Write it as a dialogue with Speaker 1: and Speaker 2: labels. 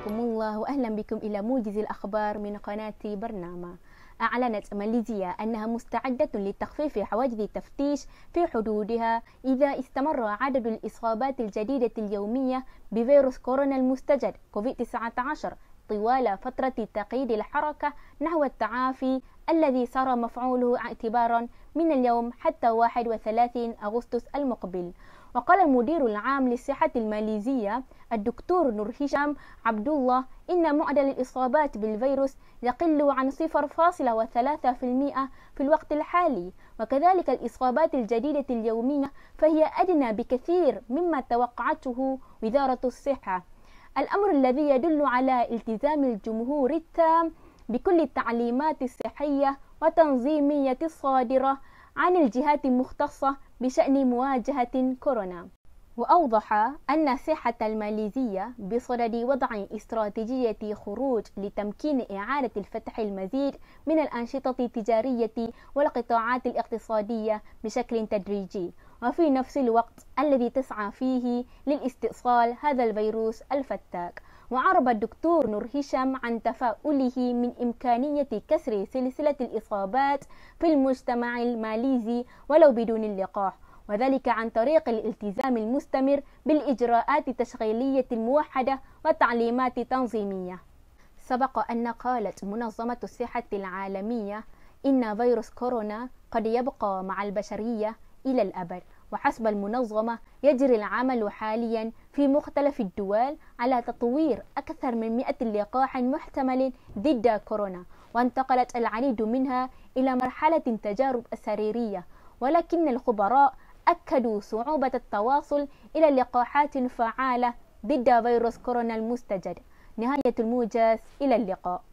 Speaker 1: حياكم الله واهلا بكم الى موجز الاخبار من قناه برنامج أعلنت ماليزيا أنها مستعدة لتخفيف حواجز التفتيش في حدودها إذا استمر عدد الإصابات الجديدة اليومية بفيروس كورونا المستجد كوفيد-19 طوال فترة تقييد الحركة نحو التعافي الذي صار مفعوله اعتبارا من اليوم حتى 31 أغسطس المقبل وقال المدير العام للصحة الماليزية الدكتور نور هشام عبد الله إن معدل الإصابات بالفيروس يقل عن 0.3% في الوقت الحالي وكذلك الإصابات الجديدة اليومية فهي أدنى بكثير مما توقعته وزارة الصحة الأمر الذي يدل على التزام الجمهور التام بكل التعليمات الصحية وتنظيمية الصادرة عن الجهات المختصة بشأن مواجهة كورونا وأوضح أن الساحة الماليزية بصدد وضع استراتيجية خروج لتمكين إعادة الفتح المزيد من الأنشطة التجارية والقطاعات الاقتصادية بشكل تدريجي وفي نفس الوقت الذي تسعى فيه للاستئصال هذا الفيروس الفتاك وعرب الدكتور نور هشام عن تفاؤله من إمكانية كسر سلسلة الإصابات في المجتمع الماليزي ولو بدون اللقاح وذلك عن طريق الالتزام المستمر بالإجراءات التشغيلية الموحدة والتعليمات التنظيمية سبق أن قالت منظمة الصحة العالمية إن فيروس كورونا قد يبقى مع البشرية إلى الأبد وحسب المنظمة يجري العمل حاليا في مختلف الدول على تطوير أكثر من 100 لقاح محتمل ضد كورونا وانتقلت العديد منها إلى مرحلة تجارب سريرية ولكن الخبراء أكدوا صعوبة التواصل إلى لقاحات فعالة ضد فيروس كورونا المستجد نهاية الموجز إلى اللقاء